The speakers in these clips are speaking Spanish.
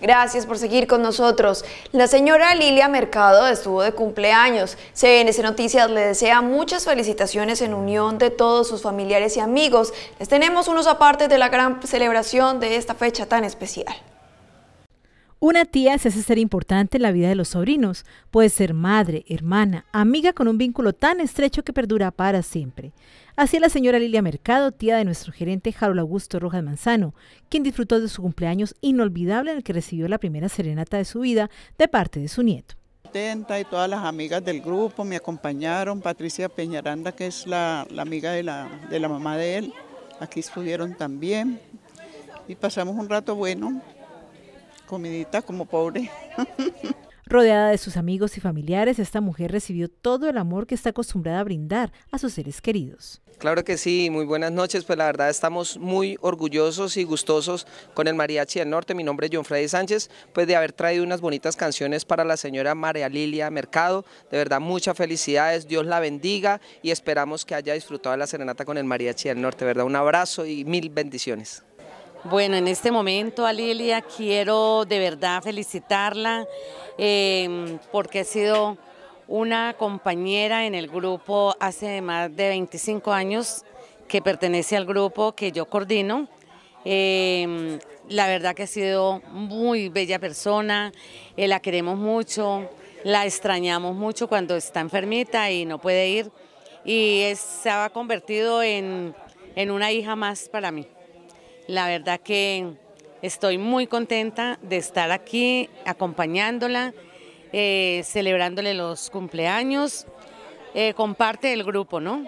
Gracias por seguir con nosotros. La señora Lilia Mercado estuvo de cumpleaños. CNC Noticias le desea muchas felicitaciones en unión de todos sus familiares y amigos. Les tenemos unos apartes de la gran celebración de esta fecha tan especial. Una tía se hace ser importante en la vida de los sobrinos. Puede ser madre, hermana, amiga con un vínculo tan estrecho que perdura para siempre. Así la señora Lilia Mercado, tía de nuestro gerente Harold Augusto Rojas Manzano, quien disfrutó de su cumpleaños inolvidable en el que recibió la primera serenata de su vida de parte de su nieto. Tenta y todas las amigas del grupo me acompañaron, Patricia Peñaranda, que es la, amiga de la mamá de él, aquí estuvieron también y pasamos un rato bueno, comidita como pobre. Rodeada de sus amigos y familiares, esta mujer recibió todo el amor que está acostumbrada a brindar a sus seres queridos. Claro que sí, muy buenas noches, pues la verdad estamos muy orgullosos y gustosos con el Mariachi del Norte, mi nombre es John Freddy Sánchez, pues de haber traído unas bonitas canciones para la señora María Lilia Mercado, de verdad muchas felicidades, Dios la bendiga y esperamos que haya disfrutado la serenata con el Mariachi del Norte, verdad un abrazo y mil bendiciones. Bueno, en este momento a Lilia quiero de verdad felicitarla em, porque ha sido una compañera en el grupo hace más de 25 años que pertenece al grupo que yo coordino. Em, la verdad que ha sido muy bella persona, eh, la queremos mucho, la extrañamos mucho cuando está enfermita y no puede ir y se ha convertido en una hija más para mí. La verdad que estoy muy contenta de estar aquí acompañándola, eh, celebrándole los cumpleaños eh, con parte del grupo, ¿no?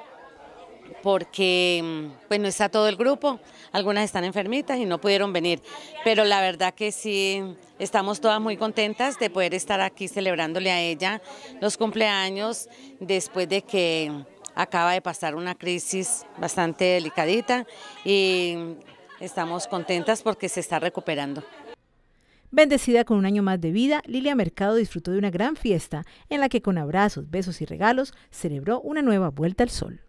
Porque bueno mm, pues, está todo el grupo, algunas están enfermitas y no pudieron venir, pero la verdad que sí estamos todas muy contentas de poder estar aquí celebrándole a ella los cumpleaños después de que acaba de pasar una crisis bastante delicadita y Estamos contentas porque se está recuperando. Bendecida con un año más de vida, Lilia Mercado disfrutó de una gran fiesta en la que con abrazos, besos y regalos celebró una nueva vuelta al sol.